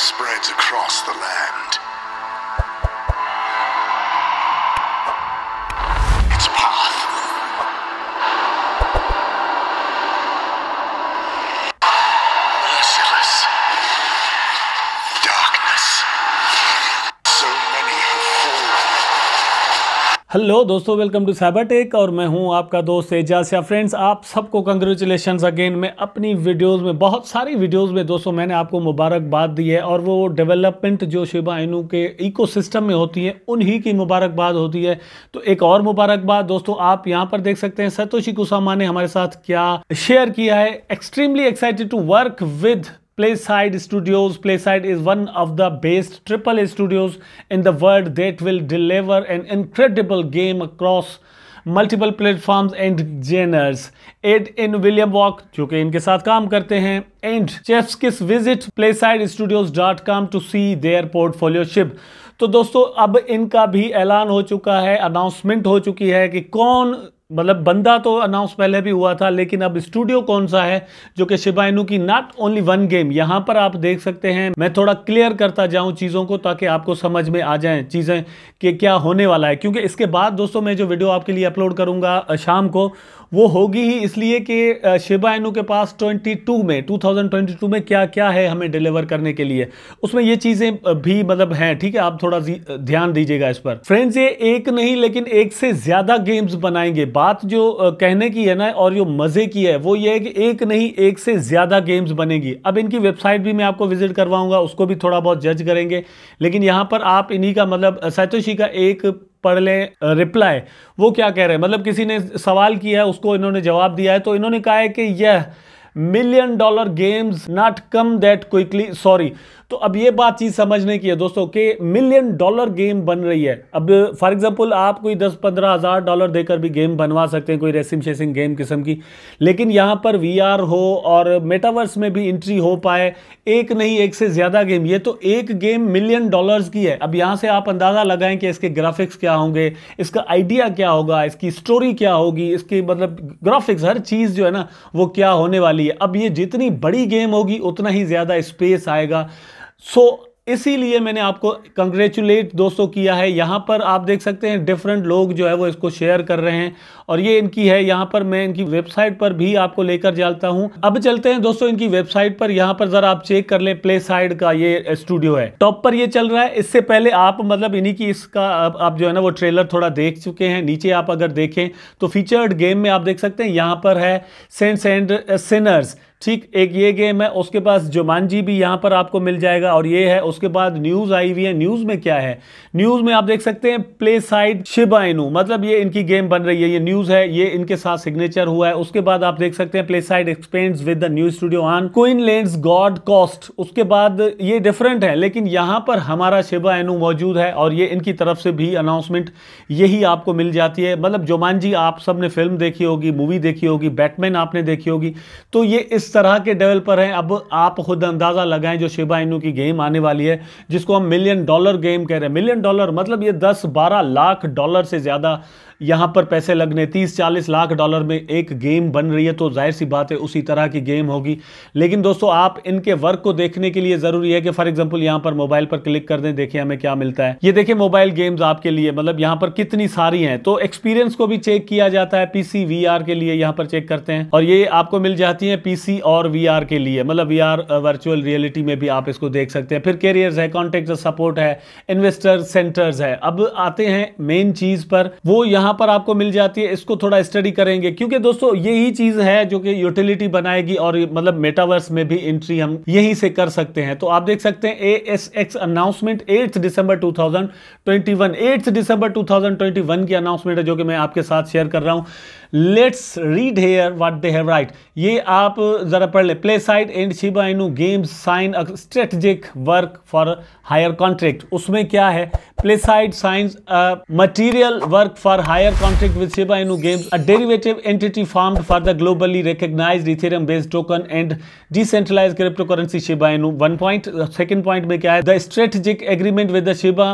spreads across the land. Hello दोस्तों welcome to Cyber Tech और मैं हूं आपका दोस्त एजाज फ्रेंड्स आप सबको कंग्रेचुलेशन अगेन मैं अपनी वीडियोस में बहुत सारी वीडियोस में दोस्तों मैंने आपको मुबारकबाद दी है और वो डेवलपमेंट जो शिबा इनू के इकोसिस्टम में होती है उन्हीं की मुबारकबाद होती है तो एक और मुबारकबाद दोस्तों आप यहाँ पर देख सकते हैं सतोशी कुसामा ने हमारे साथ क्या शेयर किया है extremely excited to work with Playside Studios. Playside is one of the best AAA studios in the world that will deliver an incredible game across multiple platform and genres एड इन William Walk जो कि इनके साथ काम करते हैं and चेफ्स किस visit Playside Studios dot com to see their पोर्टफोलियोशिप तो दोस्तों अब इनका भी ऐलान हो चुका है अनाउंसमेंट हो चुकी है कि कौन मतलब बंदा तो अनाउंस पहले भी हुआ था लेकिन अब स्टूडियो कौन सा है जो कि शिबाइनू की नॉट ओनली वन गेम यहाँ पर आप देख सकते हैं मैं थोड़ा क्लियर करता जाऊँ चीज़ों को ताकि आपको समझ में आ जाएं चीज़ें कि क्या होने वाला है क्योंकि इसके बाद दोस्तों मैं जो वीडियो आपके लिए अपलोड करूंगा शाम को वो होगी ही इसलिए कि शिबा एनू के पास 22 में 2022 में क्या क्या है हमें डिलीवर करने के लिए उसमें ये चीज़ें भी मतलब हैं ठीक है आप थोड़ा ध्यान दीजिएगा इस पर फ्रेंड्स ये एक नहीं लेकिन एक से ज़्यादा गेम्स बनाएंगे बात जो कहने की है ना और जो मज़े की है वो ये है कि एक नहीं एक से ज़्यादा गेम्स बनेगी अब इनकी वेबसाइट भी मैं आपको विजिट करवाऊंगा उसको भी थोड़ा बहुत जज करेंगे लेकिन यहाँ पर आप इन्हीं का मतलब सैतोशी का एक पढ़ लें रिप्लाई वो क्या कह रहे हैं मतलब किसी ने सवाल किया है उसको इन्होंने जवाब दिया है तो इन्होंने कहा है कि यह million dollar games not come that quickly sorry तो अब ये बात चीज समझने की है दोस्तों कि मिलियन डॉलर गेम बन रही है अब फॉर एग्जांपल आप कोई दस पंद्रह हज़ार डॉलर देकर भी गेम बनवा सकते हैं कोई रेसिंग शेसिंग गेम किस्म की लेकिन यहाँ पर वी हो और मेटावर्स में भी एंट्री हो पाए एक नहीं एक से ज़्यादा गेम ये तो एक गेम मिलियन डॉलर्स की है अब यहाँ से आप अंदाज़ा लगाएं कि इसके ग्राफिक्स क्या होंगे इसका आइडिया क्या होगा इसकी स्टोरी क्या होगी इसकी मतलब ग्राफिक्स हर चीज़ जो है ना वो क्या होने वाली है अब ये जितनी बड़ी गेम होगी उतना ही ज़्यादा स्पेस आएगा सो so, इसीलिए मैंने आपको कंग्रेचुलेट दोस्तों किया है यहाँ पर आप देख सकते हैं डिफरेंट लोग जो है वो इसको शेयर कर रहे हैं और ये इनकी है यहाँ पर मैं इनकी वेबसाइट पर भी आपको लेकर जाता हूँ अब चलते हैं दोस्तों इनकी वेबसाइट पर यहाँ पर जरा आप चेक कर ले प्ले साइड का ये स्टूडियो है टॉप पर ये चल रहा है इससे पहले आप मतलब इन्हीं की इसका आप जो है ना वो ट्रेलर थोड़ा देख चुके हैं नीचे आप अगर देखें तो फीचर्ड गेम में आप देख सकते हैं यहाँ पर है सेंट्स एंड सिनर्स ठीक एक ये गेम है उसके पास जुमानजी भी यहाँ पर आपको मिल जाएगा और ये है उसके बाद न्यूज़ आई हुई है न्यूज़ में क्या है न्यूज़ में आप देख सकते हैं प्ले साइड शिबाइनू मतलब ये इनकी गेम बन रही है ये न्यूज़ है ये इनके साथ सिग्नेचर हुआ है उसके बाद आप देख सकते हैं Playside expand with the new studio on Queensland's Gold Coast उसके बाद ये डिफरेंट है लेकिन यहाँ पर हमारा शिबा मौजूद है और ये इनकी तरफ से भी अनाउंसमेंट यही आपको मिल जाती है मतलब जुमान जी आप सब ने फिल्म देखी होगी मूवी देखी होगी बैटमैन आपने देखी होगी तो ये इस तरह के डेवलपर हैं अब आप खुद अंदाज़ा लगाएं जो शिबा इनू की गेम आने वाली है जिसको हम मिलियन डॉलर गेम कह रहे हैं मिलियन डॉलर मतलब ये दस बारह लाख डॉलर से ज़्यादा यहाँ पर पैसे लगने तीस चालीस लाख डॉलर में एक गेम बन रही है तो जाहिर सी बात है उसी तरह की गेम होगी लेकिन दोस्तों आप इनके वर्क को देखने के लिए ज़रूरी है कि फॉर एग्जाम्पल यहाँ पर मोबाइल पर क्लिक कर दें देखिए हमें क्या मिलता है ये देखिए मोबाइल गेम्स आपके लिए मतलब यहाँ पर कितनी सारी हैं तो एक्सपीरियंस को भी चेक किया जाता है पीसी वी के लिए यहाँ पर चेक करते हैं और ये आपको मिल जाती है पीसी और वी के लिए मतलब वी वर्चुअल रियलिटी में भी आप इसको देख सकते हैं फिर कैरियर्स है कॉन्टेक्ट सपोर्ट है इन्वेस्टर सेंटर्स है अब आते हैं मेन चीज पर वो यहां यहाँ पर आपको मिल जाती है इसको थोड़ा स्टडी करेंगे क्योंकि दोस्तों यही चीज़ है जो कि यूटिलिटी बनाएगी और मतलब मेटावर्स में भी एंट्री हम यहीं से कर सकते हैं तो आप देख सकते हैं A S X announcement eighth December two thousand twenty one eighth December two thousand twenty one की अनाउंसमेंट है जो कि मैं आपके साथ शेयर कर रहा हूँ let's read here what they have write ये आप जरा पढ़ ले Playside and Shiba Inu Games sign strategic work for hire contract उसमें क्या है Playside signs material work for hire higher contract with Shiba Inu Games, a derivative entity formed for the globally recognized Ethereum-based token and decentralized cryptocurrency Shiba Inu. One point, second point में क्या है? The strategic agreement with the Shiba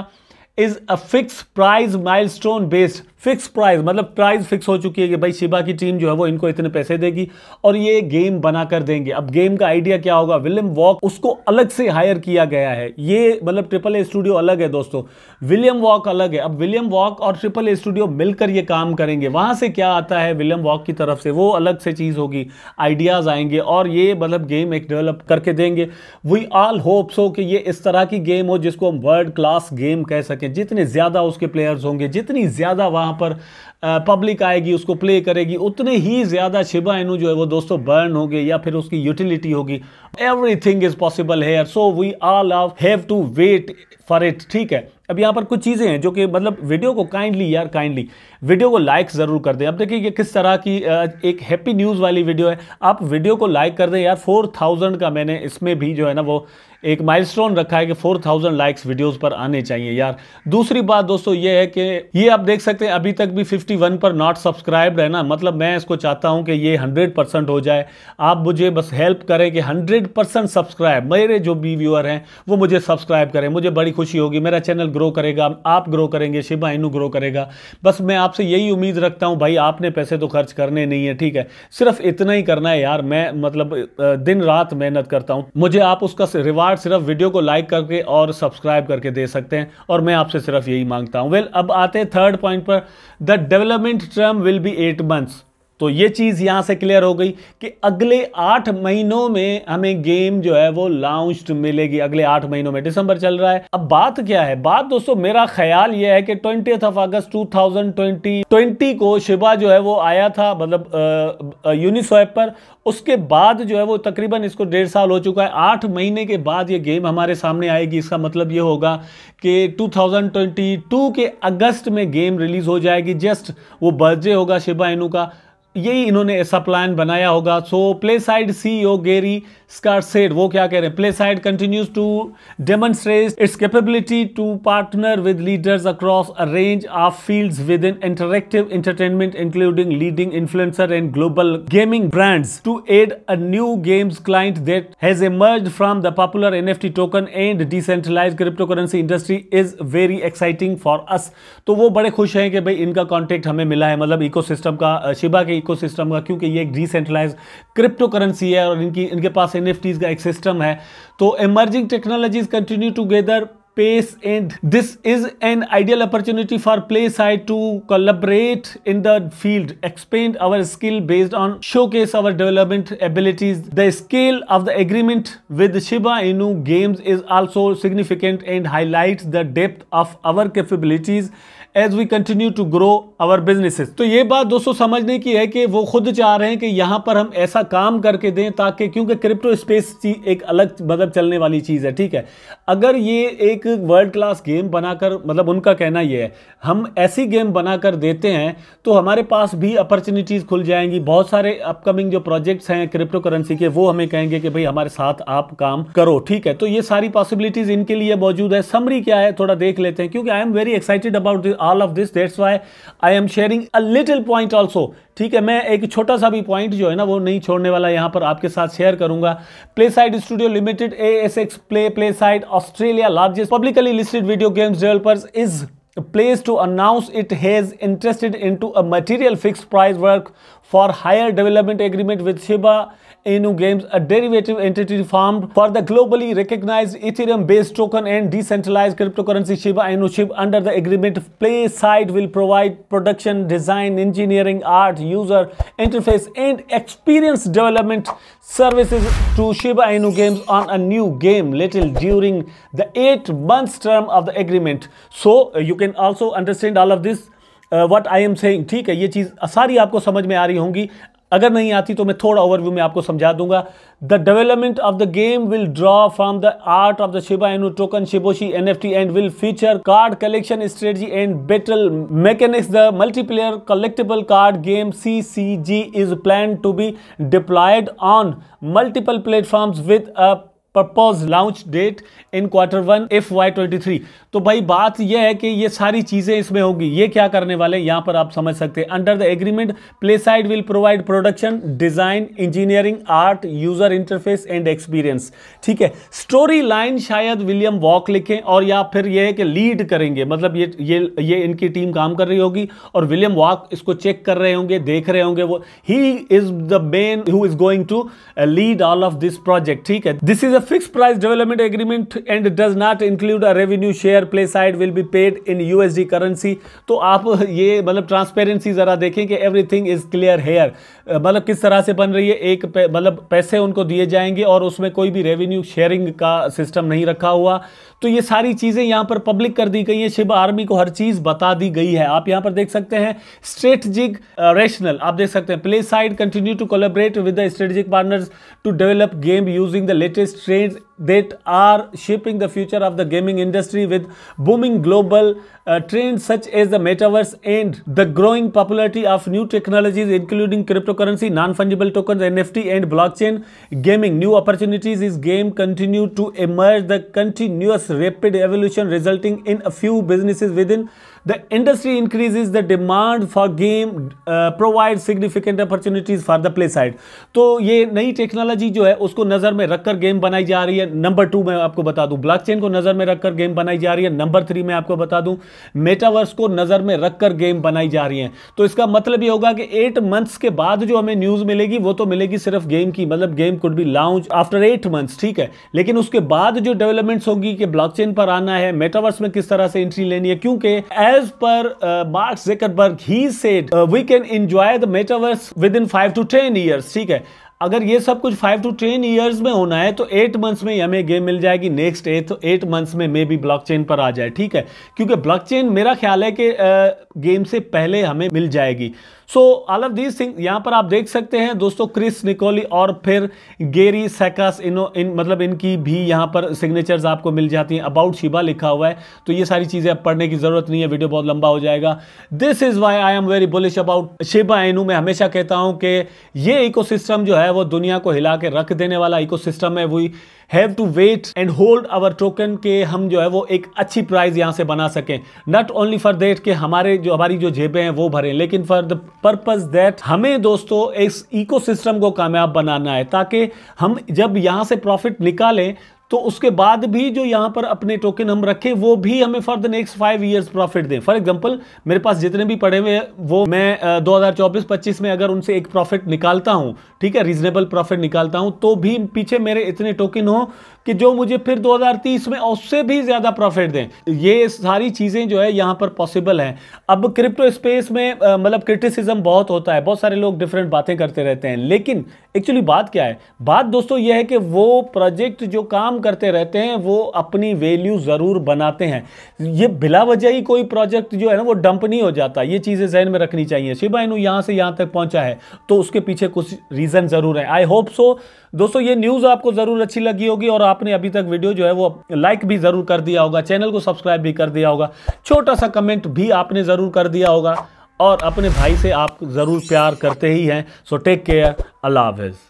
is a fixed price milestone based fix price मतलब price fix हो चुकी है कि भाई Shiba की टीम जो है वो इनको इतने पैसे देगी और ये गेम बनाकर देंगे अब गेम का आइडिया क्या होगा विलियम वॉक उसको अलग से हायर किया गया है ये मतलब ट्रिपल ए स्टूडियो अलग है दोस्तों विलियम वॉक अलग है अब विलियम वॉक और ट्रिपल ए स्टूडियो मिलकर ये काम करेंगे वहां से क्या आता है विलियम वॉक की तरफ से वो अलग से चीज़ होगी आइडियाज़ आएंगे और ये मतलब गेम एक डेवलप करके देंगे वी ऑल होप सो कि ये इस तरह की गेम हो जिसको हम वर्ल्ड क्लास गेम कह सकें जितने ज़्यादा उसके प्लेयर्स होंगे जितनी ज़्यादा वहाँ पर पब्लिक आएगी उसको प्ले करेगी उतने ही ज़्यादा शिबा इनू जो है वो दोस्तों बर्न होगी या फिर उसकी यूटिलिटी होगी everything is possible here so we all have have to wait for it ठीक है अब यहाँ पर कुछ चीज़ें हैं जो कि मतलब वीडियो को काइंडली यार काइंडली वीडियो को लाइक ज़रूर कर दें अब देखिए ये किस तरह की एक हैप्पी न्यूज़ वाली वीडियो है आप वीडियो को लाइक कर दें यार फोर थाउजेंड का मैंने इसमें भी जो है ना वो एक माइलस्टोन रखा है कि 4000 लाइक्स वीडियोस पर आने चाहिए यार दूसरी बात दोस्तों ये है कि ये आप देख सकते हैं अभी तक भी 51 पर नॉट सब्सक्राइब्ड है ना मतलब मैं इसको चाहता हूं कि ये 100% हो जाए आप मुझे बस हेल्प करें कि 100% सब्सक्राइब मेरे जो भी व्यूअर हैं वो मुझे सब्सक्राइब करें मुझे बड़ी खुशी होगी मेरा चैनल ग्रो करेगा आप ग्रो करेंगे शिबा इनू ग्रो करेगा बस मैं आपसे यही उम्मीद रखता हूँ भाई आपने पैसे तो खर्च करने नहीं है ठीक है सिर्फ इतना ही करना है यार मैं मतलब दिन रात मेहनत करता हूँ मुझे आप उसका रिवार्ड स्टार सिर्फ वीडियो को लाइक करके और सब्सक्राइब करके दे सकते हैं और मैं आपसे सिर्फ यही मांगता हूँ वेल well, अब आते हैं थर्ड पॉइंट पर the development term will be eight months तो ये चीज़ यहां से क्लियर हो गई कि अगले आठ महीनों में हमें गेम जो है वो लॉन्च मिलेगी अगले आठ महीनों में दिसंबर चल रहा है अब बात क्या है बात दोस्तों मेरा ख्याल ये है कि twenty of August two thousand को शिबा जो है वो आया था मतलब यूनिस्वैप पर उसके बाद जो है वो तकरीबन इसको डेढ़ साल हो चुका है आठ महीने के बाद ये गेम हमारे सामने आएगी इसका मतलब ये होगा कि 2022 के अगस्त में गेम रिलीज़ हो जाएगी जस्ट वो बर्थडे होगा शिबा इनू का यही इन्होंने ऐसा प्लान बनाया होगा सो प्ले साइड सी ओ गेरी स्कारसेड वो क्या कह रहे हैं PlaySide continues to demonstrate its capability to partner with leaders across a range of fields with in interactive entertainment including leading influencer and global gaming brands to add a new games client that has emerged from the popular NFT token and decentralized cryptocurrency industry is very exciting for us तो वो बड़े खुश हैं कि भाई इनका contact हमें मिला है मतलब इको का शिबा की सिस्टम का क्योंकि ये एक डिसेंट्रलाइज क्रिप्टो करेंसी है और इनकी इनके पास एन का एक सिस्टम है तो emerging technologies continue together pace and this is an ideal opportunity for PlaySide to collaborate in the field expand our skill based on showcase our development abilities the scale of the agreement with Shiba Inu games is also significant and highlight the depth of our capabilities as we continue to grow our businesses तो ये बात दोस्तों समझने की है कि वो खुद चाह रहे हैं कि यहाँ पर हम ऐसा काम करके दें ताकि क्योंकि क्रिप्टो स्पेस एक अलग मतलब चलने वाली चीज़ है ठीक है अगर ये एक वर्ल्ड क्लास गेम बनाकर मतलब उनका कहना ये है हम ऐसी गेम बनाकर देते हैं तो हमारे पास भी अपॉर्चुनिटीज़ खुल जाएंगी बहुत सारे अपकमिंग जो प्रोजेक्ट्स हैं क्रिप्टो करेंसी के वो हमें कहेंगे कि भाई हमारे साथ आप काम करो ठीक है तो ये सारी पॉसिबिलिटीज़ इनके लिए मौजूद है समरी क्या है थोड़ा देख लेते हैं क्योंकि I am very excited about all of this that's why I am sharing a little point also ठीक है मैं एक छोटा सा भी पॉइंट जो है ना वो नहीं छोड़ने वाला यहाँ पर आपके साथ शेयर करूंगा PlaySide studio limited A S X play PlaySide Australia largest publicly listed video games developers is place to announce it has interested in to a material fix prize work for hire development agreement with Shiba Anu Games, a derivative entity formed for the globally recognized Ethereum-based token and decentralized cryptocurrency Shiba Inu chip, under the agreement PlaySide will provide production, design, engineering, art, user interface and experience development services to Shiba Inu Games on a new game little during the 8 months term of the agreement. So uh, you can also understand all of this uh, What I am saying, ठीक है ये चीज़ सारी आपको समझ में आ रही होंगी अगर नहीं आती तो मैं थोड़ा ओवरव्यू में आपको समझा दूंगा the development of the game will draw from the art of the Shiba Inu token Shiboshi टी and will feature card collection strategy and battle mechanics the multiplayer collectable card game C C G is plan to be deployed on multiple platform with a purpose launch date in quarter one F Y twenty three तो भाई बात यह है कि ये सारी चीज़ें इसमें होगी ये क्या करने वाले यहां पर आप समझ सकते हैं under the agreement PlaySide will provide production design engineering art user interface and experience ठीक है स्टोरी लाइन शायद विलियम वॉक लिखें और या फिर यह है कि लीड करेंगे मतलब ये ये ये इनकी टीम काम कर रही होगी और विलियम वॉक इसको चेक कर रहे होंगे देख रहे होंगे वो ही is the man who is going to lead all of this project ठीक है this is a fix price development agreement and does not include a revenue share PlaySide will be paid in USD currency तो आप ये मतलब transparency ज़रा देखें कि everything is clear hair मतलब किस तरह से बन रही है एक मतलब पैसे उनको दिए जाएंगे और उसमें कोई भी रेवेन्यू शेयरिंग का सिस्टम नहीं रखा हुआ तो ये सारी चीज़ें यहां पर पब्लिक कर दी गई है शिव आर्मी को हर चीज़ बता दी गई है आप यहां पर देख सकते हैं स्ट्रेटजिक रेशनल आप देख सकते हैं PlaySide continue to collaborate with the strategic partners to develop game using the latest trade that are shaping the future of the gaming industry with booming global uh, trends such as the metaverse and the growing popularity of new technologies including cryptocurrency non-fungible tokens nft and blockchain gaming new opportunities is game continue to emerge the continuous rapid evolution resulting in a few businesses within the industry increases the demand for game uh, provide significant opportunities for the play side to ye nayi technology jo hai usko nazar mein rakhkar game बनाई ja rahi hai है number two में आपको बता दूं blockchain को नजर में रखकर गेम बनाई जा रही है नंबर थ्री में आपको बता दूं मेटावर्स को नजर में रखकर गेम बनाई जा रही है तो इसका मतलब ये होगा कि एट मंथ्स के बाद जो हमें न्यूज मिलेगी वो तो मिलेगी सिर्फ गेम की मतलब गेम कुड भी लॉन्च आफ्टर एट मंथ्स ठीक है लेकिन उसके बाद जो डेवलपमेंट्स होगी कि ब्लॉक पर आना है मेटावर्स में किस तरह से एंट्री लेनी है क्योंकि एज पर मार्क्स जेकर ही said we can enjoy the metaverse with in five to ten years ठीक है अगर ये सब कुछ फाइव टू टेन ईयर्स में होना है तो एट मंथ्स में हमें गेम मिल जाएगी नेक्स्ट एट एट मंथ्स में मे बी ब्लॉकचेन पर आ जाए ठीक है क्योंकि ब्लॉकचेन मेरा ख्याल है कि गेम से पहले हमें मिल जाएगी so all of these thing यहाँ पर आप देख सकते हैं दोस्तों क्रिस निकोली और फिर गेरी सैकस इन इन मतलब इनकी भी यहाँ पर सिग्नेचर्स आपको मिल जाती हैं अबाउट शिबा लिखा हुआ है तो ये सारी चीज़ें अब पढ़ने की ज़रूरत नहीं है वीडियो बहुत लंबा हो जाएगा this is why I am very bullish about Shiba Inu मैं हमेशा कहता हूँ कि ये इको जो है वो दुनिया को हिला के रख देने वाला इको है वही have to wait and hold our token के हम जो है वो एक अच्छी प्राइस यहाँ से बना सकें नॉट ओनली फॉर देट कि हमारे जो हमारी जो जेबें हैं वो भरें लेकिन फॉर द पर्पज दैट हमें दोस्तों इस इकोसिस्टम को कामयाब बनाना है ताकि हम जब यहाँ से प्रॉफिट निकालें तो उसके बाद भी जो यहां पर अपने टोकन हम रखें वो भी हमें for the next five years profit दें फॉर एग्जाम्पल मेरे पास जितने भी पड़े हुए वो मैं दो हज़ार चौबीस पच्चीस में अगर उनसे एक प्रॉफिट निकालता हूं ठीक है रीजनेबल प्रॉफिट निकालता हूं तो भी पीछे मेरे इतने टोकन हों कि जो मुझे फिर 2030 में उससे भी ज़्यादा प्रॉफिट दें ये सारी चीज़ें जो है यहां पर पॉसिबल हैं अब क्रिप्टो स्पेस में मतलब क्रिटिसिज्म बहुत होता है बहुत सारे लोग डिफरेंट बातें करते रहते हैं लेकिन एक्चुअली बात क्या है बात दोस्तों यह है कि वो प्रोजेक्ट जो काम करते रहते हैं वो अपनी वैल्यू ज़रूर बनाते हैं ये बिला वजह ही कोई प्रोजेक्ट जो है ना वो डंप नहीं हो जाता ये चीज़ें जहन में रखनी चाहिए शिव इनू यहाँ से यहाँ तक पहुँचा है तो उसके पीछे कुछ रीज़न ज़रूर है आई होप सो दोस्तों ये न्यूज़ आपको ज़रूर अच्छी लगी होगी और आप आपने अभी तक वीडियो जो है वो लाइक भी ज़रूर कर दिया होगा चैनल को सब्सक्राइब भी कर दिया होगा छोटा सा कमेंट भी आपने ज़रूर कर दिया होगा और अपने भाई से आप ज़रूर प्यार करते ही हैं सो टेक केयर अल्लाह हाफिज़